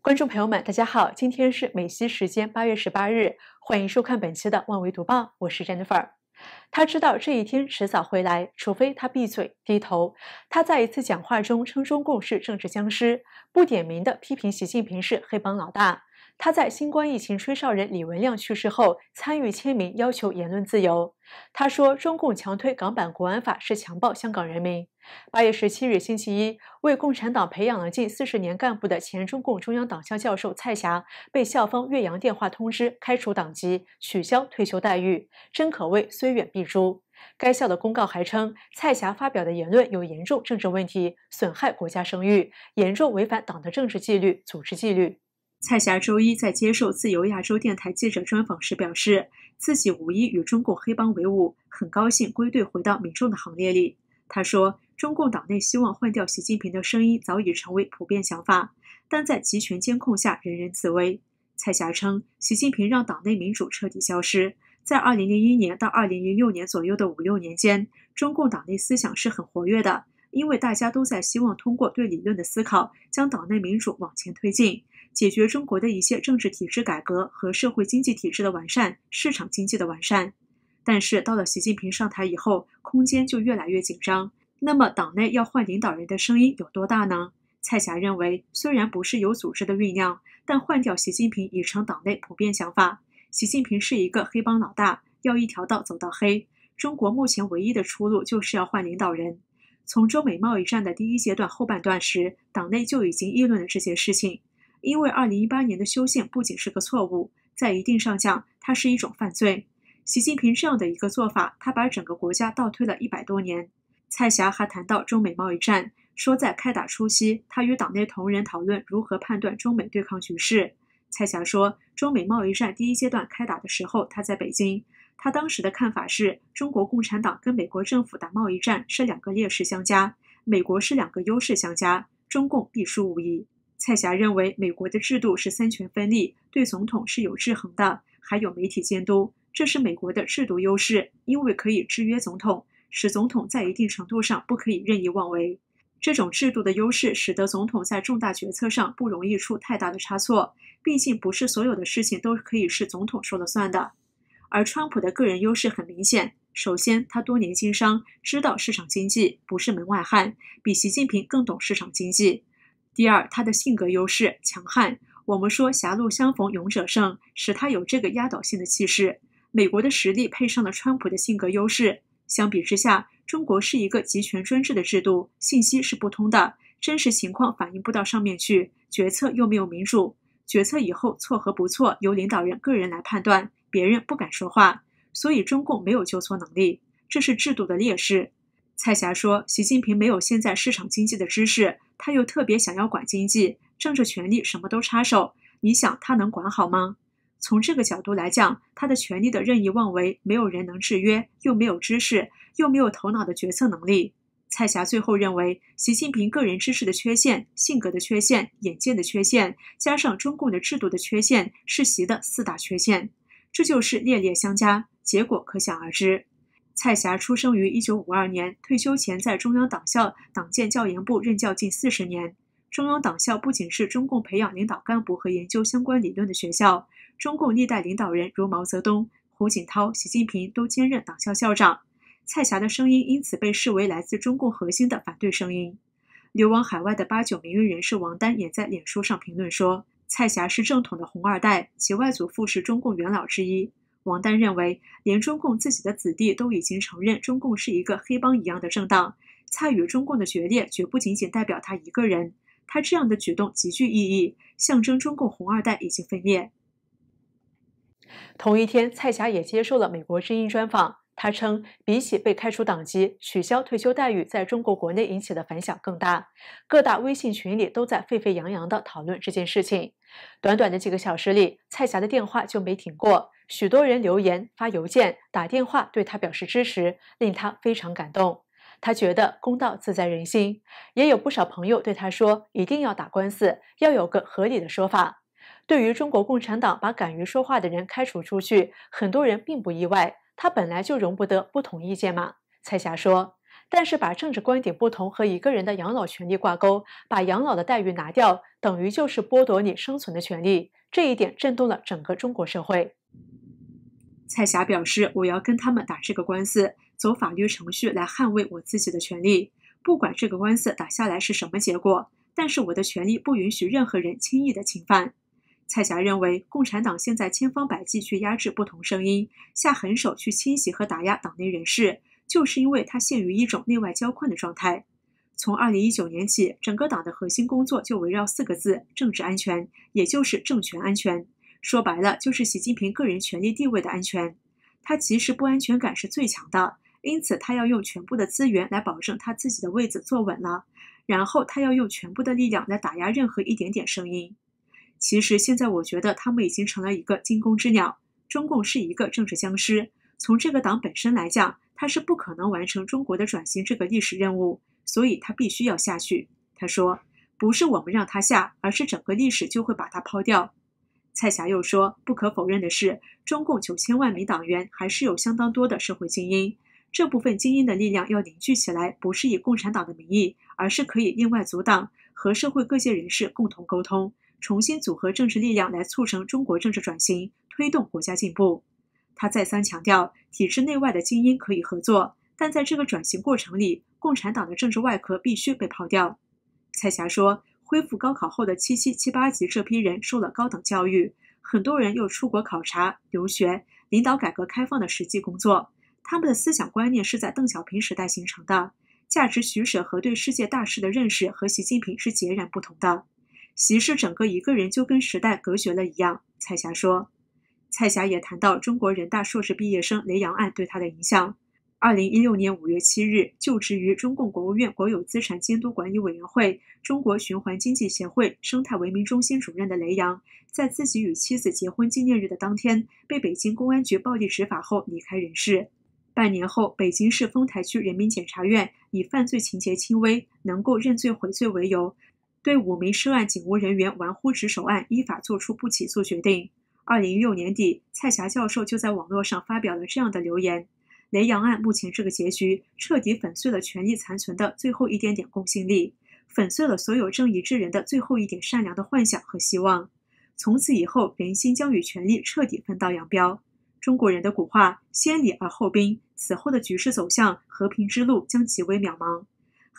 观众朋友们，大家好！今天是美西时间八月十八日，欢迎收看本期的《万维读报》，我是 Jennifer。他知道这一天迟早会来，除非他闭嘴低头。他在一次讲话中称中共是政治僵尸，不点名的批评习近平是黑帮老大。他在新冠疫情吹哨人李文亮去世后参与签名要求言论自由。他说：“中共强推港版国安法是强暴香港人民。”八月十七日星期一，为共产党培养了近四十年干部的前中共中央党校教授蔡霞，被校方越洋电话通知开除党籍，取消退休待遇。真可谓虽远必诛。该校的公告还称，蔡霞发表的言论有严重政治问题，损害国家声誉，严重违反党的政治纪律、组织纪律。蔡霞周一在接受自由亚洲电台记者专访时表示，自己无意与中共黑帮为伍，很高兴归队回到民众的行列里。他说，中共党内希望换掉习近平的声音早已成为普遍想法，但在集权监控下，人人自危。蔡霞称，习近平让党内民主彻底消失。在二零零一年到二零零六年左右的五六年间，中共党内思想是很活跃的，因为大家都在希望通过对理论的思考，将党内民主往前推进。解决中国的一些政治体制改革和社会经济体制的完善、市场经济的完善。但是到了习近平上台以后，空间就越来越紧张。那么党内要换领导人的声音有多大呢？蔡霞认为，虽然不是有组织的酝酿，但换掉习近平已成党内普遍想法。习近平是一个黑帮老大，要一条道走到黑。中国目前唯一的出路就是要换领导人。从中美贸易战的第一阶段后半段时，党内就已经议论了这件事情。因为二零一八年的修宪不仅是个错误，在一定上讲，它是一种犯罪。习近平这样的一个做法，他把整个国家倒退了一百多年。蔡霞还谈到中美贸易战，说在开打初期，他与党内同仁讨论如何判断中美对抗局势。蔡霞说，中美贸易战第一阶段开打的时候，他在北京，他当时的看法是中国共产党跟美国政府打贸易战是两个劣势相加，美国是两个优势相加，中共必输无疑。蔡霞认为，美国的制度是三权分立，对总统是有制衡的，还有媒体监督，这是美国的制度优势，因为可以制约总统，使总统在一定程度上不可以任意妄为。这种制度的优势，使得总统在重大决策上不容易出太大的差错。毕竟，不是所有的事情都可以是总统说了算的。而川普的个人优势很明显，首先他多年经商，知道市场经济，不是门外汉，比习近平更懂市场经济。第二，他的性格优势强悍。我们说“狭路相逢勇者胜”，使他有这个压倒性的气势。美国的实力配上了川普的性格优势。相比之下，中国是一个集权专制的制度，信息是不通的，真实情况反映不到上面去，决策又没有民主，决策以后错和不错由领导人个人来判断，别人不敢说话，所以中共没有纠错能力，这是制度的劣势。蔡霞说：“习近平没有现在市场经济的知识。”他又特别想要管经济、政治权利，什么都插手。你想他能管好吗？从这个角度来讲，他的权力的任意妄为，没有人能制约，又没有知识，又没有头脑的决策能力。蔡霞最后认为，习近平个人知识的缺陷、性格的缺陷、眼界的缺陷，加上中共的制度的缺陷、世袭的四大缺陷，这就是列列相加，结果可想而知。蔡霞出生于1952年，退休前在中央党校党建教研部任教近四十年。中央党校不仅是中共培养领导干部和研究相关理论的学校，中共历代领导人如毛泽东、胡锦涛、习近平都兼任党校校长。蔡霞的声音因此被视为来自中共核心的反对声音。流亡海外的八九民运人士王丹也在脸书上评论说：“蔡霞是正统的红二代，其外祖父是中共元老之一。”王丹认为，连中共自己的子弟都已经承认中共是一个黑帮一样的政党。蔡与中共的决裂绝不仅仅代表他一个人，他这样的举动极具意义，象征中共红二代已经分裂。同一天，蔡霞也接受了美国之音专访。他称，比起被开除党籍、取消退休待遇，在中国国内引起的反响更大。各大微信群里都在沸沸扬扬的讨论这件事情。短短的几个小时里，蔡霞的电话就没停过，许多人留言、发邮件、打电话对他表示支持，令他非常感动。他觉得公道自在人心。也有不少朋友对他说，一定要打官司，要有个合理的说法。对于中国共产党把敢于说话的人开除出去，很多人并不意外。他本来就容不得不同意见嘛。蔡霞说：“但是把政治观点不同和一个人的养老权利挂钩，把养老的待遇拿掉，等于就是剥夺你生存的权利。这一点震动了整个中国社会。”蔡霞表示：“我要跟他们打这个官司，走法律程序来捍卫我自己的权利。不管这个官司打下来是什么结果，但是我的权利不允许任何人轻易的侵犯。”蔡霞认为，共产党现在千方百计去压制不同声音，下狠手去清洗和打压党内人士，就是因为他陷于一种内外交困的状态。从二零一九年起，整个党的核心工作就围绕四个字：政治安全，也就是政权安全。说白了，就是习近平个人权力地位的安全。他其实不安全感是最强的，因此他要用全部的资源来保证他自己的位子坐稳了，然后他要用全部的力量来打压任何一点点声音。其实现在我觉得他们已经成了一个惊弓之鸟。中共是一个政治僵尸，从这个党本身来讲，它是不可能完成中国的转型这个历史任务，所以它必须要下去。他说：“不是我们让它下，而是整个历史就会把它抛掉。”蔡霞又说：“不可否认的是，中共九千万名党员还是有相当多的社会精英，这部分精英的力量要凝聚起来，不是以共产党的名义，而是可以另外阻挡，和社会各界人士共同沟通。”重新组合政治力量来促成中国政治转型，推动国家进步。他再三强调，体制内外的精英可以合作，但在这个转型过程里，共产党的政治外壳必须被抛掉。蔡霞说：“恢复高考后的七七七八级这批人受了高等教育，很多人又出国考察、留学，领导改革开放的实际工作。他们的思想观念是在邓小平时代形成的，价值取舍和对世界大势的认识和习近平是截然不同的。”席氏整个一个人就跟时代隔绝了一样。蔡霞说，蔡霞也谈到中国人大硕士毕业生雷洋案对她的影响。二零一六年五月七日，就职于中共国务院国有资产监督管理委员会、中国循环经济协会生态文明中心主任的雷洋，在自己与妻子结婚纪念日的当天，被北京公安局暴力执法后离开人世。半年后，北京市丰台区人民检察院以犯罪情节轻微、能够认罪悔罪为由。对五名涉案警务人员玩忽职守案依法作出不起诉决定。二零一六年底，蔡霞教授就在网络上发表了这样的留言：“雷洋案目前这个结局，彻底粉碎了权力残存的最后一点点公信力，粉碎了所有正义之人的最后一点善良的幻想和希望。从此以后，人心将与权力彻底分道扬镳。中国人的古话‘先礼而后兵’，此后的局势走向，和平之路将极为渺茫。”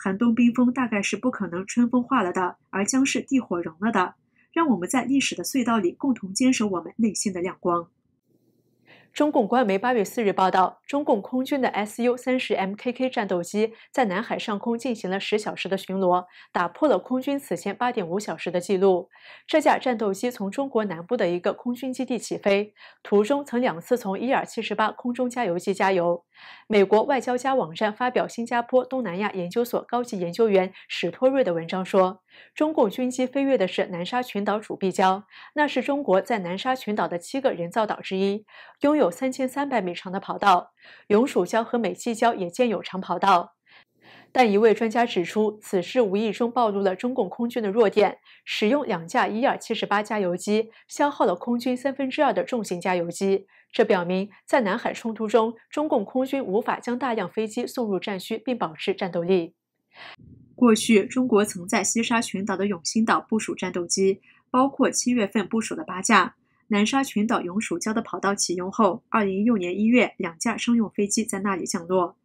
寒冬冰封大概是不可能，春风化了的，而将是地火融了的。让我们在历史的隧道里，共同坚守我们内心的亮光。中共官媒八月四日报道，中共空军的 SU 三十 MKK 战斗机在南海上空进行了十小时的巡逻，打破了空军此前八点五小时的记录。这架战斗机从中国南部的一个空军基地起飞，途中曾两次从伊尔七十八空中加油机加油。美国外交家网站发表新加坡东南亚研究所高级研究员史托瑞的文章说，中共军机飞越的是南沙群岛主壁礁，那是中国在南沙群岛的七个人造岛之一，拥有三千三百米长的跑道。永暑礁和美济礁也建有长跑道。但一位专家指出，此事无意中暴露了中共空军的弱点。使用两架伊尔七十八加油机，消耗了空军三分之二的重型加油机。这表明，在南海冲突中，中共空军无法将大量飞机送入战区并保持战斗力。过去，中国曾在西沙群岛的永兴岛部署战斗机，包括七月份部署的八架。南沙群岛永暑礁的跑道启用后，二零一六年一月，两架商用飞机在那里降落。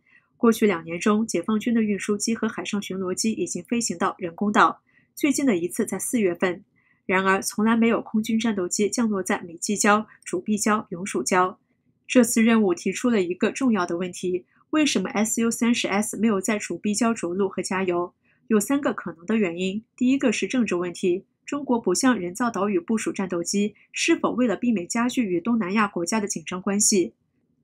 过去两年中，解放军的运输机和海上巡逻机已经飞行到人工岛，最近的一次在四月份。然而，从来没有空军战斗机降落在美济礁、主碧礁、永暑礁。这次任务提出了一个重要的问题：为什么 Su-30s 没有在主碧礁着陆和加油？有三个可能的原因：第一个是政治问题，中国不向人造岛屿部署战斗机，是否为了避免加剧与东南亚国家的紧张关系？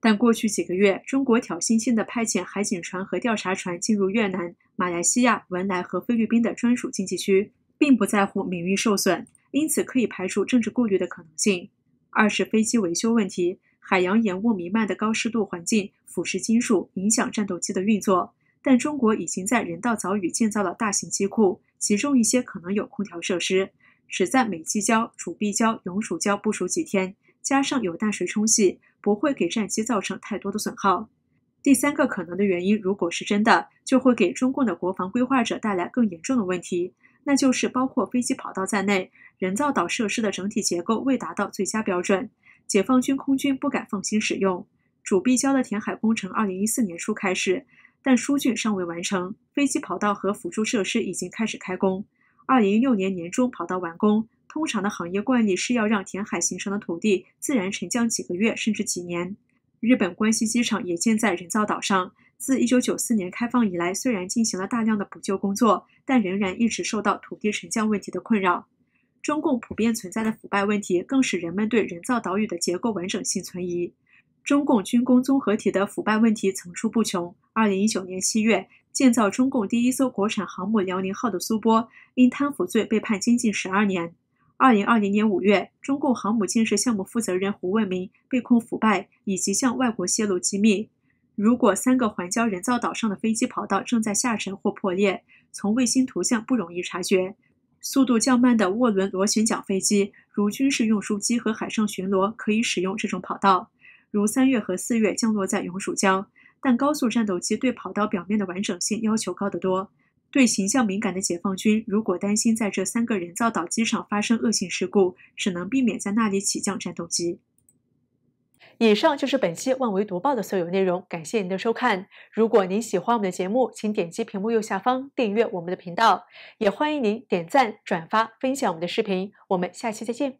但过去几个月，中国挑衅性的派遣海警船和调查船进入越南、马来西亚、文莱和菲律宾的专属经济区，并不在乎名誉受损，因此可以排除政治顾虑的可能性。二是飞机维修问题，海洋盐雾弥漫的高湿度环境腐蚀金属，影响战斗机的运作。但中国已经在人道岛屿建造了大型机库，其中一些可能有空调设施，只在美济礁、渚碧礁、永暑礁部署几天。加上有淡水冲洗，不会给战机造成太多的损耗。第三个可能的原因，如果是真的，就会给中共的国防规划者带来更严重的问题，那就是包括飞机跑道在内，人造岛设施的整体结构未达到最佳标准，解放军空军不敢放心使用。主壁礁的填海工程，二零一四年初开始，但疏浚尚未完成，飞机跑道和辅助设施已经开始开工，二零一六年年中跑道完工。通常的行业惯例是要让填海形成的土地自然沉降几个月甚至几年。日本关西机场也建在人造岛上，自一九九四年开放以来，虽然进行了大量的补救工作，但仍然一直受到土地沉降问题的困扰。中共普遍存在的腐败问题，更使人们对人造岛屿的结构完整性存疑。中共军工综合体的腐败问题层出不穷。二零一九年七月，建造中共第一艘国产航母“辽宁号”的苏波因贪腐罪被判监禁十二年。二零二零年五月，中共航母建设项目负责人胡文明被控腐败以及向外国泄露机密。如果三个环礁人造岛上的飞机跑道正在下沉或破裂，从卫星图像不容易察觉。速度较慢的涡轮螺旋桨飞机，如军事运输机和海上巡逻，可以使用这种跑道。如三月和四月降落在永暑礁，但高速战斗机对跑道表面的完整性要求高得多。对形象敏感的解放军，如果担心在这三个人造岛机场发生恶性事故，只能避免在那里起降战斗机。以上就是本期万维读报的所有内容，感谢您的收看。如果您喜欢我们的节目，请点击屏幕右下方订阅我们的频道，也欢迎您点赞、转发、分享我们的视频。我们下期再见。